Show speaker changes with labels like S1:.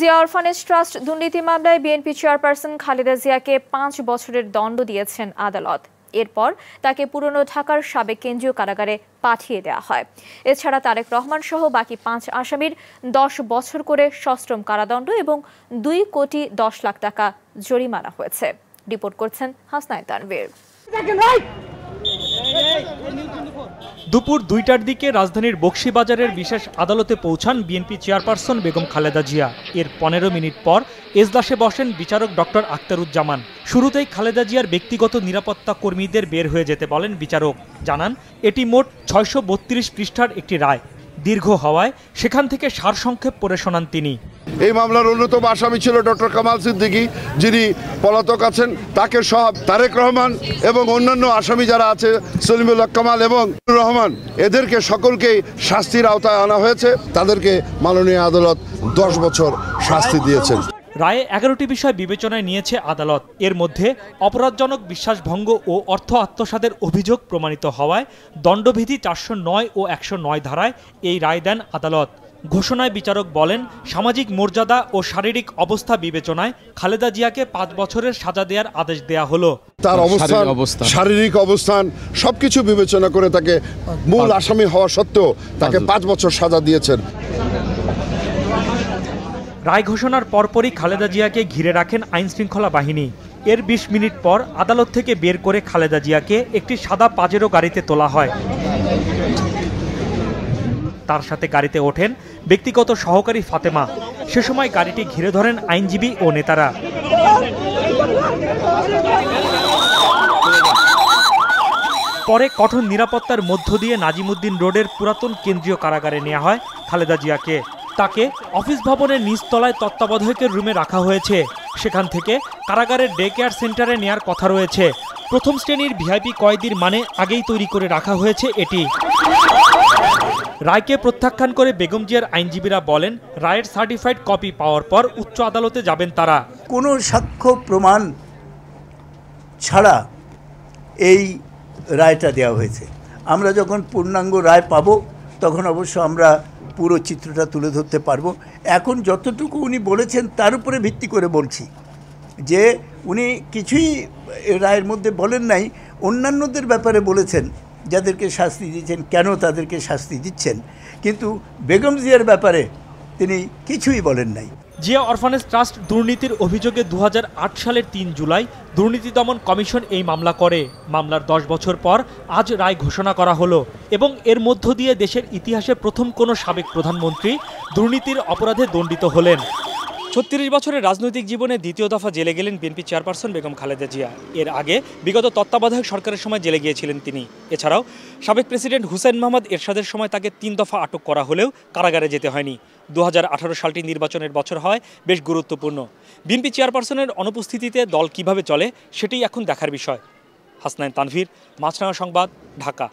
S1: Zia orphanage trust দুর্নীতি মামলায় BNP chairperson Khaleda জিয়াকে পাঁচ বছরের দণ্ড দিয়েছেন আদালত এরপর তাকে পুরনো ঢাকার সাবেক কেন্দ্রীয় কারাগারে পাঠিয়ে দেওয়া হয় এছাড়া তারেক রহমান সহ বাকি পাঁচ আসামির দশ বছর করে সশ্রম কারাদণ্ড এবং দুই কোটি দশ লাখ টাকা জরিমানা হয়েছে রিপোর্ট করছেন হাসনায় তানভীর দুপুর দুইটার দিকে রাজধানীর বক্সিবাজারের বিশেষ আদালতে পৌঁছান বিএনপি চেয়ারপারসন বেগম খালেদা জিয়া এর পনেরো মিনিট পর এজলাসে বসেন বিচারক ডক্টর আখতারুজ্জামান শুরুতেই খালেদা জিয়ার ব্যক্তিগত নিরাপত্তা কর্মীদের বের হয়ে যেতে বলেন বিচারক জানান এটি মোট ছয়শো পৃষ্ঠার একটি রায় দীর্ঘ হওয়ায় সেখান থেকে সারসংক্ষেপ পড়ে শোনান তিনি
S2: এই মামলার অন্যতম আসামি ছিল ডক্টর কামাল সিদ্দিকী যিনি পলাতক আছেন তাকে সব তারেক রহমান এবং অন্যান্য আসামি যারা আছে সলিমুল্লাহ কামাল এবং রহমান এদেরকে সকলকেই শাস্তির আওতায় আনা হয়েছে তাদেরকে মাননীয় আদালত দশ বছর শাস্তি দিয়েছেন
S1: রায়ে এগারোটি বিষয় বিবেচনায় নিয়েছে আদালত এর মধ্যে অপরাধজনক বিশ্বাসভঙ্গ ও অর্থ আত্মসাদের অভিযোগ প্রমাণিত হওয়ায় দণ্ডবিধি চারশো নয় ও একশো নয় ধারায় এই রায় দেন আদালত ঘোষণায় বিচারক বলেন সামাজিক মর্যাদা ও শারীরিক অবস্থা বিবেচনায় খালেদা জিয়াকে পাঁচ বছরের সাজা দেওয়ার আদেশ দেয়া হলো তার অবস্থান
S2: শারীরিক অবস্থান সবকিছু বিবেচনা করে তাকে মূল আসামি হওয়া সত্ত্বেও তাকে পাঁচ বছর সাজা দিয়েছেন
S1: রায় ঘোষণার পরপরই খালেদা জিয়াকে ঘিরে রাখেন আইনশৃঙ্খলা বাহিনী এর ২০ মিনিট পর আদালত থেকে বের করে খালেদা জিয়াকে একটি সাদা পাজেরো গাড়িতে তোলা হয় তার সাথে গাড়িতে ওঠেন ব্যক্তিগত সহকারী ফাতেমা সে সময় গাড়িটি ঘিরে ধরেন আইনজীবী ও নেতারা পরে কঠোর নিরাপত্তার মধ্য দিয়ে নাজিমুদ্দিন রোডের পুরাতন কেন্দ্রীয় কারাগারে নেওয়া হয় খালেদা জিয়াকে তাকে অফিস ভবনের নিচতলায় তত্ত্বাবধায়কের রুমে রাখা হয়েছে সেখান থেকে কারাগারের ডে কেয়ার সেন্টারে নেয়ার কথা রয়েছে প্রথম শ্রেণীর ভিআইপি কয়েদির মানে আগেই তৈরি করে রাখা হয়েছে এটি রায়কে প্রত্যাখ্যান করে বেগম জিয়ার আইনজীবীরা বলেন রায়ের সার্টিফাইড কপি পাওয়ার পর উচ্চ আদালতে যাবেন তারা কোনো সাক্ষ্য প্রমাণ ছাড়া এই রায়টা দেওয়া হয়েছে আমরা যখন পূর্ণাঙ্গ রায় পাব তখন অবশ্য আমরা পুরো চিত্রটা তুলে ধরতে পারবো এখন যতটুকু উনি বলেছেন তার উপরে ভিত্তি করে বলছি যে উনি কিছুই রায়ের মধ্যে বলেন নাই অন্যান্যদের ব্যাপারে বলেছেন যাদেরকে শাস্তি দিচ্ছেন কেন তাদেরকে শাস্তি দিচ্ছেন কিন্তু বেগম জিয়ার ব্যাপারে তিনি কিছুই বলেন নাই জিয়া অরফানেজ ট্রাস্ট দুর্নীতির অভিযোগে দু সালের তিন জুলাই দুর্নীতি দমন কমিশন এই মামলা করে মামলার দশ বছর পর আজ রায় ঘোষণা করা হলো এবং এর মধ্য দিয়ে দেশের ইতিহাসে প্রথম কোনো সাবেক প্রধানমন্ত্রী দুর্নীতির অপরাধে দণ্ডিত হলেন ছত্রিশ বছরের রাজনৈতিক জীবনে দ্বিতীয় দফা জেলে গেলেন বিএনপি চেয়ারপারসন বেগম খালেদা জিয়া এর আগে বিগত তত্ত্বাবধায়ক সরকারের সময় জেলে গিয়েছিলেন তিনি এছাড়াও সাবেক প্রেসিডেন্ট হুসেন মোহাম্মদ এরশাদের সময় তাকে তিন দফা আটক করা হলেও কারাগারে যেতে হয়নি দু হাজার সালটি নির্বাচনের বছর হয় বেশ গুরুত্বপূর্ণ বিএনপি চেয়ারপারসনের অনুপস্থিতিতে দল কিভাবে চলে সেটি এখন দেখার বিষয় হাসনাইন তানভীর মাছরাঙা সংবাদ ঢাকা